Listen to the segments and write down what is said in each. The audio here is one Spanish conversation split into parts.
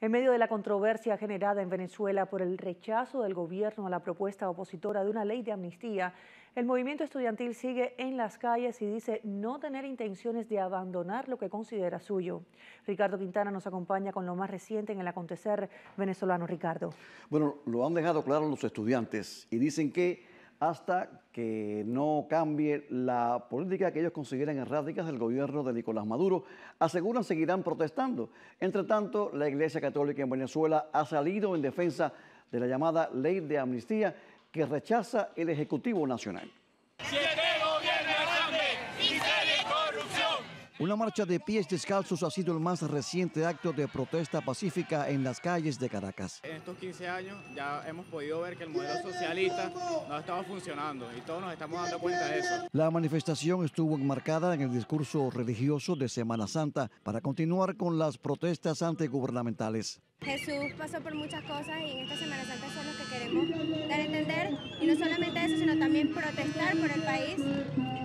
En medio de la controversia generada en Venezuela por el rechazo del gobierno a la propuesta opositora de una ley de amnistía, el movimiento estudiantil sigue en las calles y dice no tener intenciones de abandonar lo que considera suyo. Ricardo Quintana nos acompaña con lo más reciente en el acontecer venezolano. Ricardo. Bueno, lo han dejado claro los estudiantes y dicen que hasta que no cambie la política que ellos consideran erráticas del gobierno de Nicolás Maduro. Aseguran seguirán protestando. Entre tanto, la Iglesia Católica en Venezuela ha salido en defensa de la llamada ley de amnistía que rechaza el Ejecutivo Nacional. Una marcha de pies descalzos ha sido el más reciente acto de protesta pacífica en las calles de Caracas. En estos 15 años ya hemos podido ver que el modelo socialista no estaba funcionando y todos nos estamos dando cuenta de eso. La manifestación estuvo enmarcada en el discurso religioso de Semana Santa para continuar con las protestas antigubernamentales. Jesús pasó por muchas cosas y en esta Semana Santa eso es lo que queremos dar a entender y no solamente eso, sino también protestar por el país,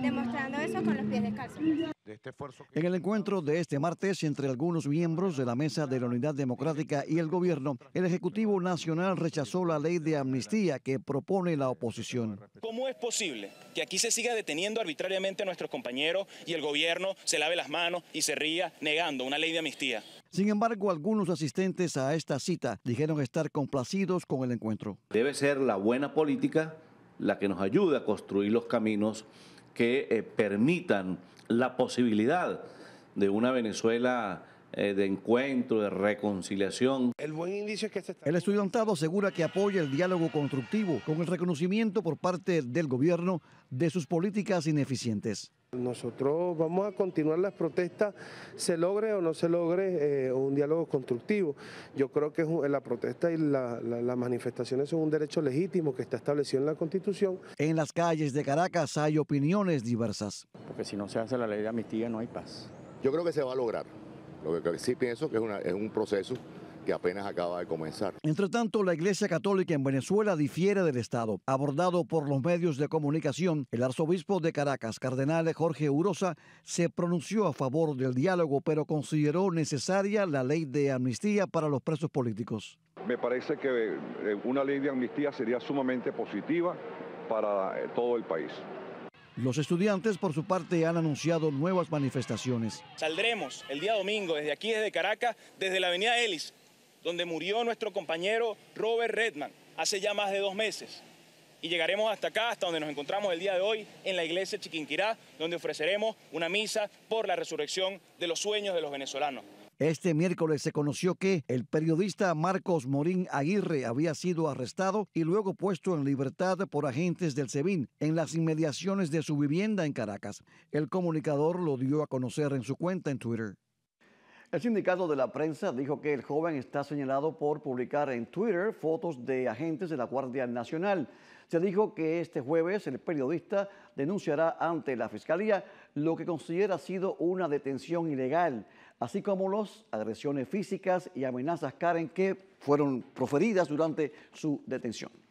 demostrando eso con los pies descalzos. Este en el encuentro de este martes entre algunos miembros de la Mesa de la Unidad Democrática y el gobierno, el Ejecutivo Nacional rechazó la ley de amnistía que propone la oposición. ¿Cómo es posible que aquí se siga deteniendo arbitrariamente a nuestros compañeros y el gobierno se lave las manos y se ría negando una ley de amnistía? Sin embargo, algunos asistentes a esta cita dijeron estar complacidos con el encuentro. Debe ser la buena política la que nos ayude a construir los caminos que eh, permitan la posibilidad de una Venezuela eh, de encuentro, de reconciliación. El buen indicio que está... El estudiantado asegura que apoya el diálogo constructivo con el reconocimiento por parte del gobierno de sus políticas ineficientes. Nosotros vamos a continuar las protestas, se logre o no se logre eh, un diálogo constructivo. Yo creo que la protesta y las manifestaciones son un derecho legítimo que está establecido en la Constitución. En las calles de Caracas hay opiniones diversas. Porque si no se hace la ley de amnistía no hay paz. Yo creo que se va a lograr. Lo que sí pienso que es, es un proceso que apenas acaba de comenzar. Entre tanto, la Iglesia Católica en Venezuela difiere del Estado. Abordado por los medios de comunicación, el arzobispo de Caracas, cardenal Jorge Urosa, se pronunció a favor del diálogo, pero consideró necesaria la ley de amnistía para los presos políticos. Me parece que eh, una ley de amnistía sería sumamente positiva para eh, todo el país. Los estudiantes, por su parte, han anunciado nuevas manifestaciones. Saldremos el día domingo desde aquí, desde Caracas, desde la avenida Ellis, donde murió nuestro compañero Robert Redman hace ya más de dos meses. Y llegaremos hasta acá, hasta donde nos encontramos el día de hoy, en la iglesia Chiquinquirá, donde ofreceremos una misa por la resurrección de los sueños de los venezolanos. Este miércoles se conoció que el periodista Marcos Morín Aguirre había sido arrestado y luego puesto en libertad por agentes del SEBIN en las inmediaciones de su vivienda en Caracas. El comunicador lo dio a conocer en su cuenta en Twitter. El sindicato de la prensa dijo que el joven está señalado por publicar en Twitter fotos de agentes de la Guardia Nacional. Se dijo que este jueves el periodista denunciará ante la Fiscalía lo que considera sido una detención ilegal, así como las agresiones físicas y amenazas Karen que fueron proferidas durante su detención.